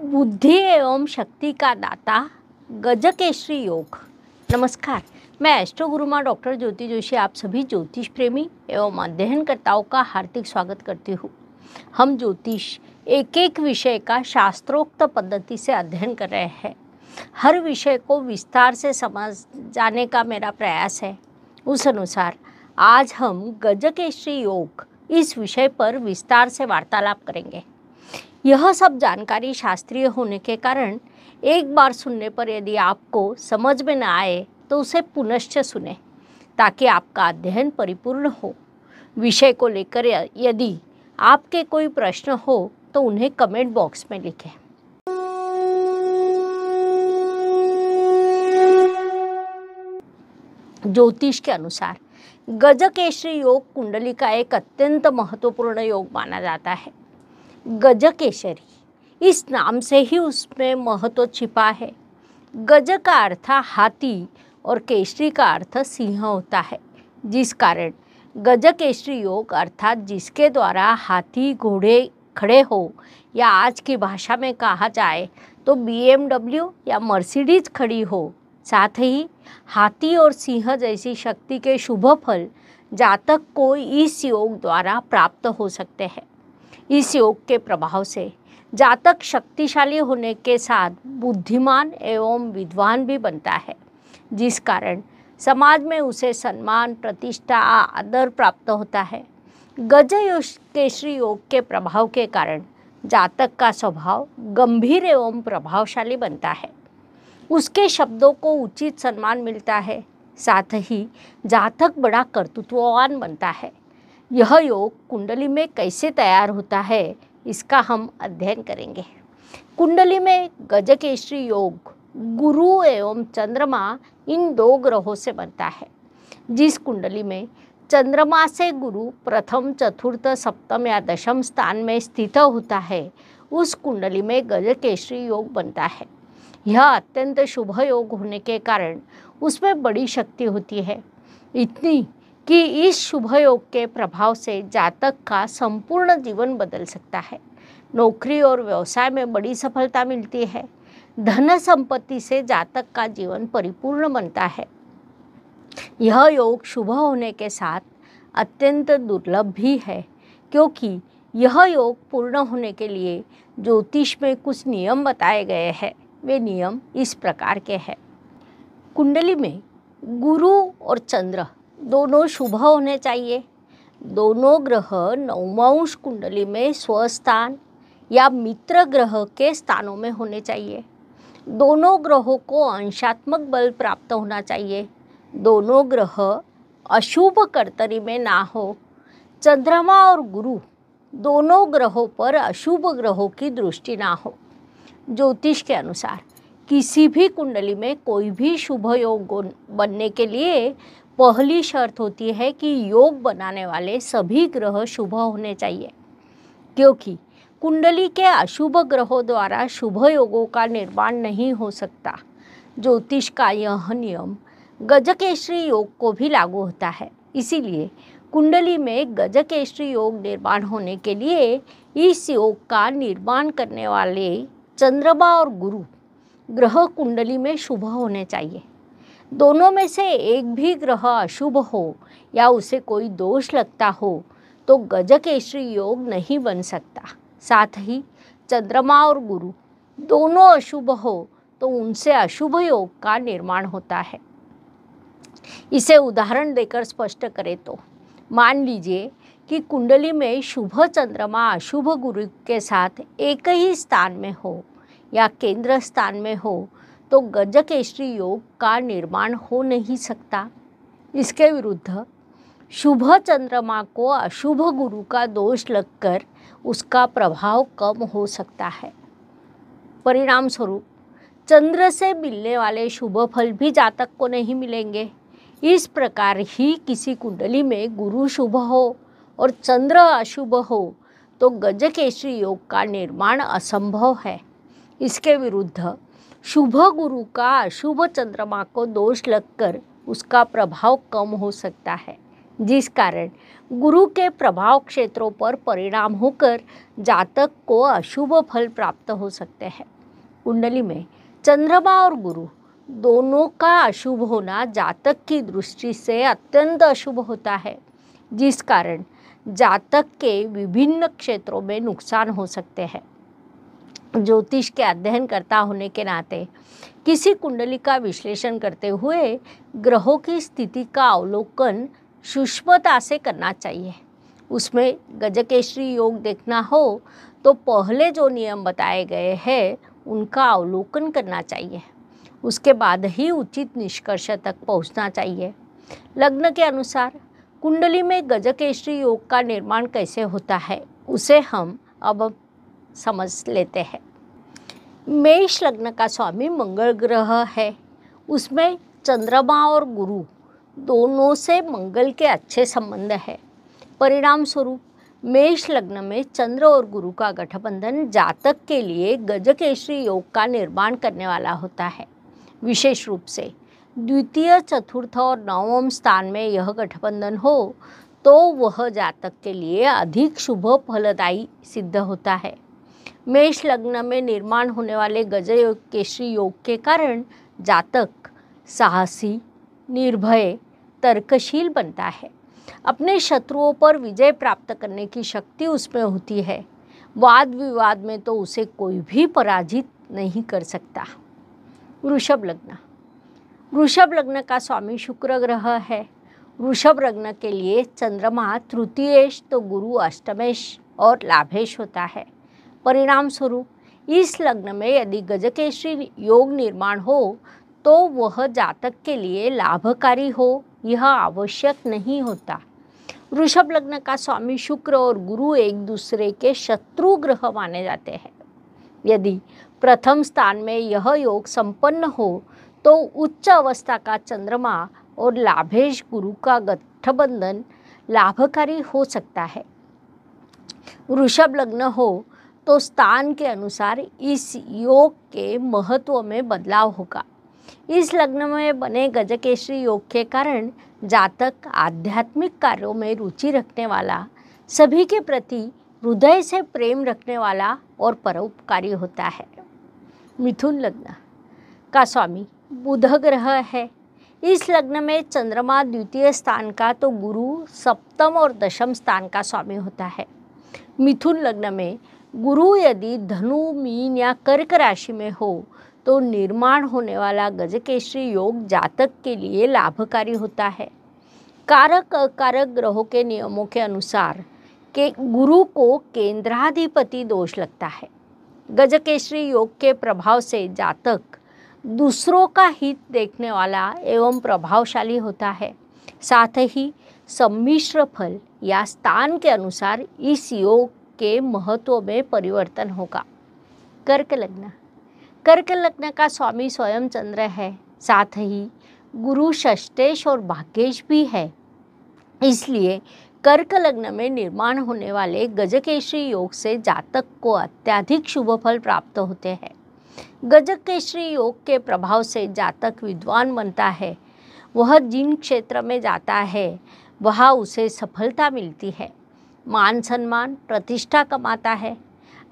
बुद्धि एवं शक्ति का दाता गज योग नमस्कार मैं एस्ट्रो गुरुमा डॉक्टर ज्योति जोशी आप सभी ज्योतिष प्रेमी एवं अध्ययनकर्ताओं का हार्दिक स्वागत करती हूँ हम ज्योतिष एक एक विषय का शास्त्रोक्त पद्धति से अध्ययन कर रहे हैं हर विषय को विस्तार से समझ जाने का मेरा प्रयास है उस अनुसार आज हम गज योग इस विषय पर विस्तार से वार्तालाप करेंगे यह सब जानकारी शास्त्रीय होने के कारण एक बार सुनने पर यदि आपको समझ में न आए तो उसे पुनश्च सुने ताकि आपका अध्ययन परिपूर्ण हो विषय को लेकर यदि आपके कोई प्रश्न हो तो उन्हें कमेंट बॉक्स में लिखें ज्योतिष के अनुसार गजकेशरी योग कुंडली का एक अत्यंत महत्वपूर्ण योग माना जाता है गजकेशरी इस नाम से ही उसमें महत्व छिपा है गज का अर्थ हाथी और केशरी का अर्थ सिंह होता है जिस कारण गज केसरी योग अर्थात जिसके द्वारा हाथी घोड़े खड़े हो या आज की भाषा में कहा जाए तो बीएमडब्ल्यू या मर्सिडीज खड़ी हो साथ ही हाथी और सिंह जैसी शक्ति के शुभ फल जातक को इस योग द्वारा प्राप्त हो सकते हैं इस योग के प्रभाव से जातक शक्तिशाली होने के साथ बुद्धिमान एवं विद्वान भी बनता है जिस कारण समाज में उसे सम्मान प्रतिष्ठा आदर प्राप्त होता है गज केशरी योग के प्रभाव के कारण जातक का स्वभाव गंभीर एवं प्रभावशाली बनता है उसके शब्दों को उचित सम्मान मिलता है साथ ही जातक बड़ा कर्तृत्ववान बनता है यह योग कुंडली में कैसे तैयार होता है इसका हम अध्ययन करेंगे कुंडली में गजकेशरी योग गुरु एवं चंद्रमा इन दो ग्रहों से बनता है जिस कुंडली में चंद्रमा से गुरु प्रथम चतुर्थ सप्तम या दशम स्थान में स्थित होता है उस कुंडली में गजकेशरी योग बनता है यह अत्यंत शुभ योग होने के कारण उसमें बड़ी शक्ति होती है इतनी कि इस शुभ योग के प्रभाव से जातक का संपूर्ण जीवन बदल सकता है नौकरी और व्यवसाय में बड़ी सफलता मिलती है धन संपत्ति से जातक का जीवन परिपूर्ण बनता है यह योग शुभ होने के साथ अत्यंत दुर्लभ भी है क्योंकि यह योग पूर्ण होने के लिए ज्योतिष में कुछ नियम बताए गए हैं वे नियम इस प्रकार के हैं कुंडली में गुरु और चंद्र दोनों शुभ होने चाहिए दोनों ग्रह नवमांश कुंडली में स्वस्थान या मित्र ग्रह के स्थानों में होने चाहिए दोनों ग्रहों को अंशात्मक बल प्राप्त होना चाहिए दोनों ग्रह अशुभ कर्तरी में ना हो चंद्रमा और गुरु दोनों ग्रहों पर अशुभ ग्रहों की दृष्टि ना हो ज्योतिष के अनुसार किसी भी कुंडली में कोई भी शुभ योग बनने के लिए पहली शर्त होती है कि योग बनाने वाले सभी ग्रह शुभ होने चाहिए क्योंकि कुंडली के अशुभ ग्रहों द्वारा शुभ योगों का निर्माण नहीं हो सकता ज्योतिष का यह नियम गजकेशरी योग को भी लागू होता है इसीलिए कुंडली में गजकेशरी योग निर्माण होने के लिए इस योग का निर्माण करने वाले चंद्रमा और गुरु ग्रह कुंडली में शुभ होने चाहिए दोनों में से एक भी ग्रह अशुभ हो या उसे कोई दोष लगता हो तो गजकेश्री योग नहीं बन सकता साथ ही चंद्रमा और गुरु दोनों अशुभ हो तो उनसे अशुभ योग का निर्माण होता है इसे उदाहरण देकर स्पष्ट करें तो मान लीजिए कि कुंडली में शुभ चंद्रमा अशुभ गुरु के साथ एक ही स्थान में हो या केंद्र स्थान में हो तो गजकेशरी योग का निर्माण हो नहीं सकता इसके विरुद्ध शुभ चंद्रमा को अशुभ गुरु का दोष लगकर उसका प्रभाव कम हो सकता है परिणाम स्वरूप चंद्र से मिलने वाले शुभ फल भी जातक को नहीं मिलेंगे इस प्रकार ही किसी कुंडली में गुरु शुभ हो और चंद्र अशुभ हो तो गजकेशरी योग का निर्माण असंभव है इसके विरुद्ध शुभ गुरु का शुभ चंद्रमा को दोष लगकर उसका प्रभाव कम हो सकता है जिस कारण गुरु के प्रभाव क्षेत्रों पर परिणाम होकर जातक को अशुभ फल प्राप्त हो सकते हैं कुंडली में चंद्रमा और गुरु दोनों का अशुभ होना जातक की दृष्टि से अत्यंत अशुभ होता है जिस कारण जातक के विभिन्न क्षेत्रों में नुकसान हो सकते हैं ज्योतिष के अध्ययन करता होने के नाते किसी कुंडली का विश्लेषण करते हुए ग्रहों की स्थिति का अवलोकन सूक्ष्मता से करना चाहिए उसमें गजकेशरी योग देखना हो तो पहले जो नियम बताए गए हैं उनका अवलोकन करना चाहिए उसके बाद ही उचित निष्कर्ष तक पहुंचना चाहिए लग्न के अनुसार कुंडली में गजकेशरी योग का निर्माण कैसे होता है उसे हम अब समझ लेते हैं मेष लग्न का स्वामी मंगल ग्रह है उसमें चंद्रमा और गुरु दोनों से मंगल के अच्छे संबंध है परिणाम स्वरूप मेष लग्न में चंद्र और गुरु का गठबंधन जातक के लिए गजकेशरी योग का निर्माण करने वाला होता है विशेष रूप से द्वितीय चतुर्थ और नवम स्थान में यह गठबंधन हो तो वह जातक के लिए अधिक शुभ फलदायी सिद्ध होता है मेष लग्न में निर्माण होने वाले गजयोग केशरी योग के कारण जातक साहसी निर्भय तर्कशील बनता है अपने शत्रुओं पर विजय प्राप्त करने की शक्ति उसमें होती है वाद विवाद में तो उसे कोई भी पराजित नहीं कर सकता वृषभ लग्न वृषभ लग्न का स्वामी शुक्र ग्रह है वृषभ लग्न के लिए चंद्रमा तृतीयेश तो गुरु अष्टमेश और लाभेश होता है परिणाम स्वरूप इस लग्न में यदि गजकेश्री योग निर्माण हो तो वह जातक के लिए लाभकारी हो यह आवश्यक नहीं होता वृषभ लग्न का स्वामी शुक्र और गुरु एक दूसरे के शत्रु ग्रह माने जाते हैं यदि प्रथम स्थान में यह योग संपन्न हो तो उच्च अवस्था का चंद्रमा और लाभेश गुरु का गठबंधन लाभकारी हो सकता है वृषभ लग्न हो तो स्थान के अनुसार इस योग के महत्व में बदलाव होगा इस लग्न में बने गजकेशरी योग के कारण जातक आध्यात्मिक कार्यों में रुचि रखने वाला सभी के प्रति हृदय से प्रेम रखने वाला और परोपकारी होता है मिथुन लग्न का स्वामी बुध ग्रह है इस लग्न में चंद्रमा द्वितीय स्थान का तो गुरु सप्तम और दशम स्थान का स्वामी होता है मिथुन लग्न में गुरु यदि धनु मीन या कर्क राशि में हो तो निर्माण होने वाला गजकेशरी योग जातक के लिए लाभकारी होता है कारक कारक ग्रहों के नियमों के अनुसार के गुरु को केंद्राधिपति दोष लगता है गजकेशरी योग के प्रभाव से जातक दूसरों का हित देखने वाला एवं प्रभावशाली होता है साथ ही सम्मिश्र फल या स्थान के अनुसार इस योग के महत्व में परिवर्तन होगा कर्क लग्न कर्क लग्न का स्वामी स्वयं चंद्र है साथ ही गुरु षष्टेश और भाग्येश भी है इसलिए कर्क लग्न में निर्माण होने वाले गजकेशरी योग से जातक को अत्याधिक शुभ फल प्राप्त होते हैं गजकेशरी योग के प्रभाव से जातक विद्वान बनता है वह जिन क्षेत्र में जाता है वहाँ उसे सफलता मिलती है मान सम्मान प्रतिष्ठा कमाता है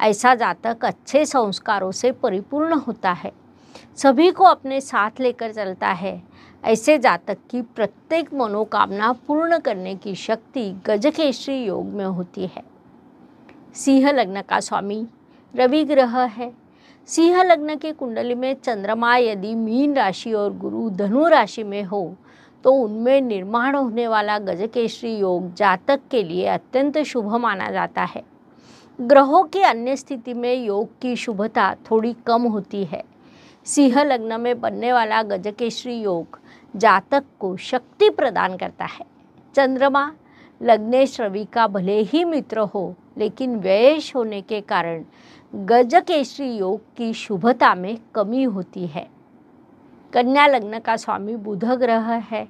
ऐसा जातक अच्छे संस्कारों से परिपूर्ण होता है सभी को अपने साथ लेकर चलता है ऐसे जातक की प्रत्येक मनोकामना पूर्ण करने की शक्ति गजकेशरी योग में होती है सिंह लग्न का स्वामी रवि ग्रह है सिंह लग्न के कुंडली में चंद्रमा यदि मीन राशि और गुरु धनु राशि में हो तो उनमें निर्माण होने वाला गजकेशरी योग जातक के लिए अत्यंत शुभ माना जाता है ग्रहों की अन्य स्थिति में योग की शुभता थोड़ी कम होती है सिंह लग्न में बनने वाला गजकेशरी योग जातक को शक्ति प्रदान करता है चंद्रमा लग्नेश रवि का भले ही मित्र हो लेकिन व्ययश होने के कारण गजकेश्री योग की शुभता में कमी होती है कन्या लग्न का स्वामी बुध ग्रह है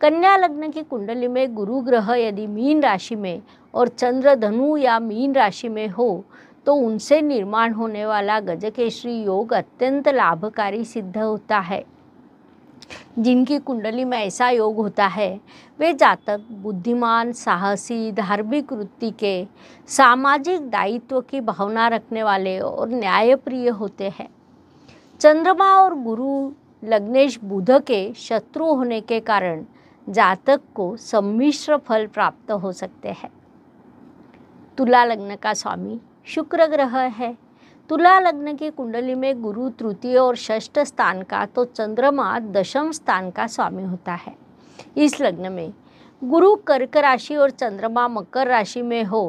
कन्या लग्न की कुंडली में गुरु ग्रह यदि मीन राशि में और चंद्र धनु या मीन राशि में हो तो उनसे निर्माण होने वाला गजकेशरी योग अत्यंत लाभकारी सिद्ध होता है जिनकी कुंडली में ऐसा योग होता है वे जातक बुद्धिमान साहसी धार्मिक वृत्ति के सामाजिक दायित्व की भावना रखने वाले और न्यायप्रिय होते हैं चंद्रमा और गुरु लग्नेश बुध के शत्रु होने के कारण जातक को सम्मिश्र फल प्राप्त हो सकते हैं तुला लग्न का स्वामी शुक्र ग्रह है तुला लग्न की कुंडली में गुरु तृतीय और षष्ठ स्थान का तो चंद्रमा दशम स्थान का स्वामी होता है इस लग्न में गुरु कर्क राशि और चंद्रमा मकर राशि में हो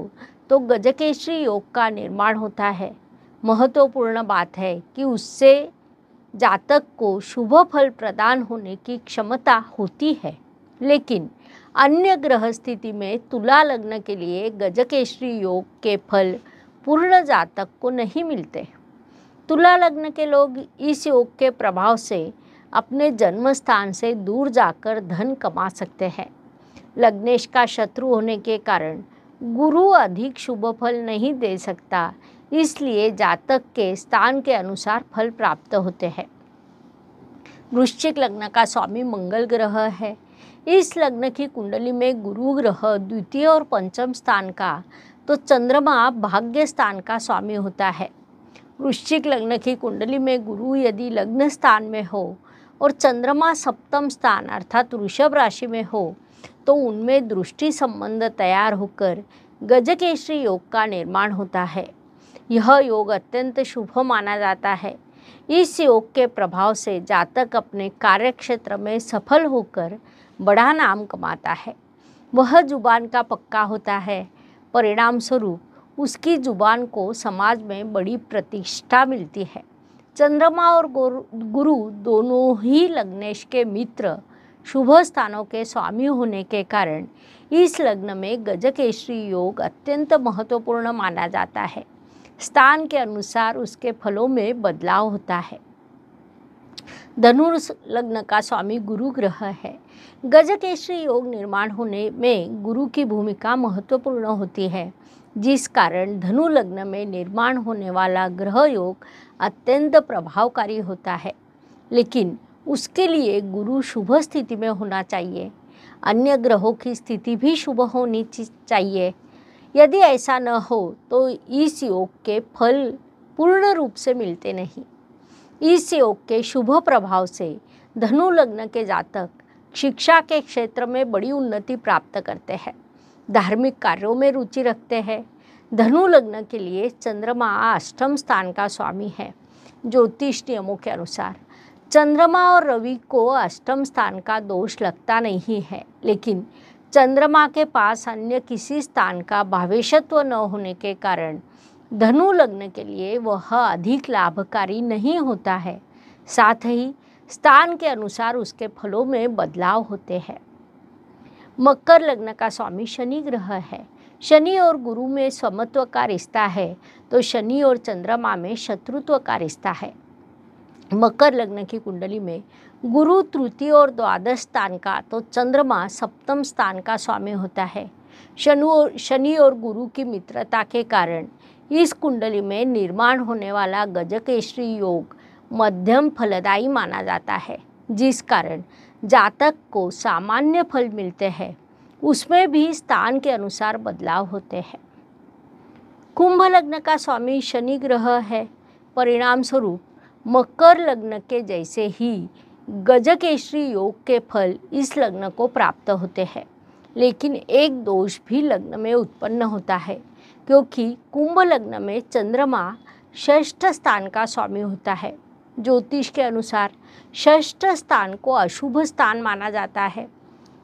तो गजकेश्वरी योग का निर्माण होता है महत्वपूर्ण बात है कि उससे जातक को शुभ फल प्रदान होने की क्षमता होती है लेकिन अन्य ग्रह स्थिति में तुला लग्न के लिए गजकेशरी योग के फल पूर्ण जातक को नहीं मिलते तुला लग्न के लोग इस योग के प्रभाव से अपने जन्म स्थान से दूर जाकर धन कमा सकते हैं लग्नेश का शत्रु होने के कारण गुरु अधिक शुभ फल नहीं दे सकता इसलिए जातक के स्थान के अनुसार फल प्राप्त होते हैं वृश्चिक लग्न का स्वामी मंगल ग्रह है इस लग्न की कुंडली में गुरु ग्रह द्वितीय और पंचम स्थान का तो चंद्रमा भाग्य स्थान का स्वामी होता है वृश्चिक लग्न की कुंडली में गुरु यदि लग्न स्थान में हो और चंद्रमा सप्तम स्थान अर्थात ऋषभ राशि में हो तो उनमें दृष्टि संबंध तैयार होकर गजकेश्री योग का निर्माण होता है यह योग अत्यंत शुभ माना जाता है इस योग के प्रभाव से जातक अपने कार्यक्षेत्र में सफल होकर बड़ा नाम कमाता है वह जुबान का पक्का होता है परिणाम स्वरूप उसकी जुबान को समाज में बड़ी प्रतिष्ठा मिलती है चंद्रमा और गुरु दोनों ही लग्नेश के मित्र शुभ स्थानों के स्वामी होने के कारण इस लग्न में गजकेशरी योग अत्यंत महत्वपूर्ण माना जाता है स्थान के अनुसार उसके फलों में बदलाव होता है धनुष लग्न का स्वामी गुरु ग्रह है गजकेश्री योग निर्माण होने में गुरु की भूमिका महत्वपूर्ण होती है जिस कारण धनु लग्न में निर्माण होने वाला ग्रह योग अत्यंत प्रभावकारी होता है लेकिन उसके लिए गुरु शुभ स्थिति में होना चाहिए अन्य ग्रहों की स्थिति भी शुभ होनी चाहिए यदि ऐसा न हो तो इस योग के फल पूर्ण रूप से मिलते नहीं इस योग के शुभ प्रभाव से धनु लग्न के जातक शिक्षा के क्षेत्र में बड़ी उन्नति प्राप्त करते हैं धार्मिक कार्यों में रुचि रखते हैं धनु लग्न के लिए चंद्रमा अष्टम स्थान का स्वामी है ज्योतिष नियमों के अनुसार चंद्रमा और रवि को अष्टम स्थान का दोष लगता नहीं है लेकिन चंद्रमा के पास अन्य किसी स्थान का भावेशत्व न होने के कारण धनु लग्न के लिए वह अधिक लाभकारी नहीं होता है साथ ही स्थान के अनुसार उसके फलों में बदलाव होते हैं मकर लग्न का स्वामी शनि ग्रह है शनि और गुरु में समत्व का रिश्ता है तो शनि और चंद्रमा में शत्रुत्व का रिश्ता है मकर लग्न की कुंडली में गुरु तृतीय और द्वादश स्थान का तो चंद्रमा सप्तम स्थान का स्वामी होता है शनि और शनि और गुरु की मित्रता के कारण इस कुंडली में निर्माण होने वाला गजकेशरी योग मध्यम फलदायी माना जाता है जिस कारण जातक को सामान्य फल मिलते हैं उसमें भी स्थान के अनुसार बदलाव होते हैं कुंभ लग्न का स्वामी शनि ग्रह है परिणाम स्वरूप मकर लग्न के जैसे ही गजकेशरी योग के फल इस लग्न को प्राप्त होते हैं लेकिन एक दोष भी लग्न में उत्पन्न होता है क्योंकि कुंभ लग्न में चंद्रमा षष्ठ स्थान का स्वामी होता है ज्योतिष के अनुसार षष्ठ स्थान को अशुभ स्थान माना जाता है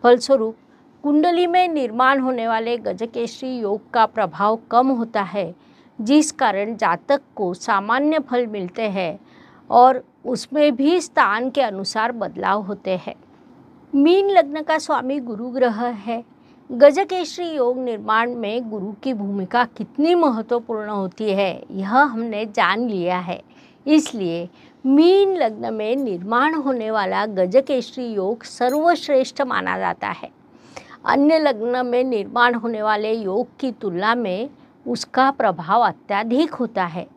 फलस्वरूप कुंडली में निर्माण होने वाले गजकेशरी योग का प्रभाव कम होता है जिस कारण जातक को सामान्य फल मिलते हैं और उसमें भी स्थान के अनुसार बदलाव होते हैं मीन लग्न का स्वामी गुरु ग्रह है गजकेशरी योग निर्माण में गुरु की भूमिका कितनी महत्वपूर्ण होती है यह हमने जान लिया है इसलिए मीन लग्न में निर्माण होने वाला गजकेशरी योग सर्वश्रेष्ठ माना जाता है अन्य लग्न में निर्माण होने वाले योग की तुलना में उसका प्रभाव अत्याधिक होता है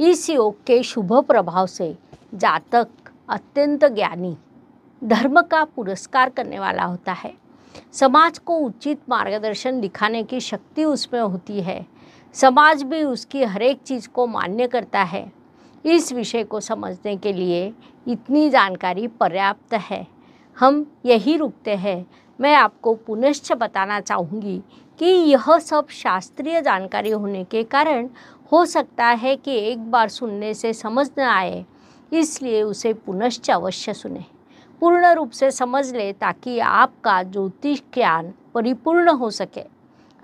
इस योग के शुभ प्रभाव से जातक अत्यंत ज्ञानी धर्म का पुरस्कार करने वाला होता है समाज को उचित मार्गदर्शन दिखाने की शक्ति उसमें होती है समाज भी उसकी हर एक चीज़ को मान्य करता है इस विषय को समझने के लिए इतनी जानकारी पर्याप्त है हम यही रुकते हैं मैं आपको पुनश्च बताना चाहूँगी कि यह सब शास्त्रीय जानकारी होने के कारण हो सकता है कि एक बार सुनने से समझ न आए इसलिए उसे पुनश्च अवश्य सुने पूर्ण रूप से समझ ले ताकि आपका ज्योतिष ज्ञान परिपूर्ण हो सके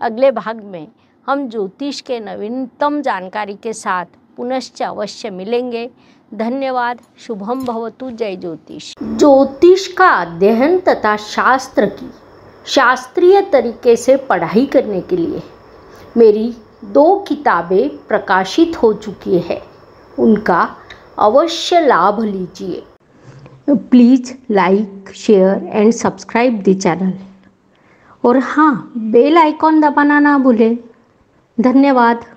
अगले भाग में हम ज्योतिष के नवीनतम जानकारी के साथ पुनश्च अवश्य मिलेंगे धन्यवाद शुभम भवतु जय ज्योतिष ज्योतिष का अध्ययन तथा शास्त्र की शास्त्रीय तरीके से पढ़ाई करने के लिए मेरी दो किताबें प्रकाशित हो चुकी है उनका अवश्य लाभ लीजिए please like share and subscribe the channel और हाँ बेल आइकॉन दबाना ना भूलें धन्यवाद